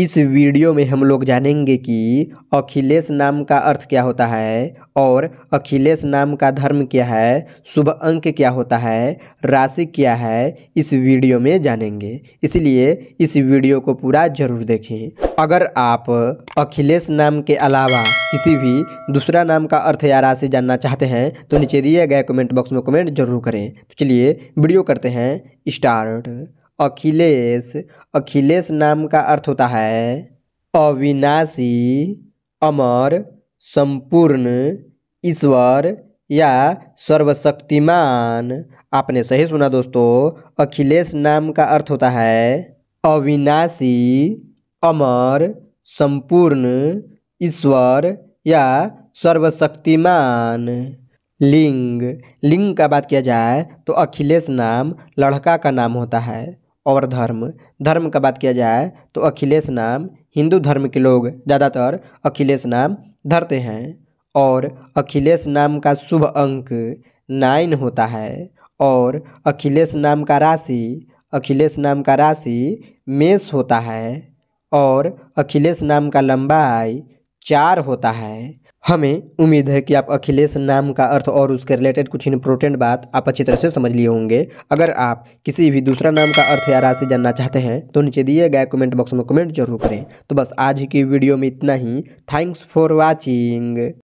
इस वीडियो में हम लोग जानेंगे कि अखिलेश नाम का अर्थ क्या होता है और अखिलेश नाम का धर्म क्या है शुभ अंक क्या होता है राशि क्या है इस वीडियो में जानेंगे इसलिए इस वीडियो को पूरा जरूर देखें अगर आप अखिलेश नाम के अलावा किसी भी दूसरा नाम का अर्थ या राशि जानना चाहते हैं तो नीचे दिए गए कमेंट बॉक्स में कमेंट जरूर करें तो चलिए वीडियो करते हैं स्टार्ट अखिलेश अखिलेश नाम का अर्थ होता है अविनाशी अमर संपूर्ण ईश्वर या सर्वशक्तिमान आपने सही सुना दोस्तों अखिलेश नाम का अर्थ होता है अविनाशी अमर संपूर्ण ईश्वर या सर्वशक्तिमान लिंग लिंग का बात किया जाए तो अखिलेश नाम लड़का का नाम होता है और धर्म धर्म का बात किया जाए तो अखिलेश नाम हिंदू धर्म के लोग ज़्यादातर अखिलेश नाम धरते हैं और अखिलेश नाम का शुभ अंक नाइन होता है और अखिलेश नाम का राशि अखिलेश नाम का राशि मेष होता है और अखिलेश नाम का लंबाई चार होता है हमें उम्मीद है कि आप अखिलेश नाम का अर्थ और उसके रिलेटेड कुछ इंपोर्टेंट बात आप अच्छी तरह से समझ लिए होंगे अगर आप किसी भी दूसरा नाम का अर्थ या राशि जानना चाहते हैं तो नीचे दिए गए कमेंट बॉक्स में कमेंट जरूर करें तो बस आज की वीडियो में इतना ही थैंक्स फॉर वॉचिंग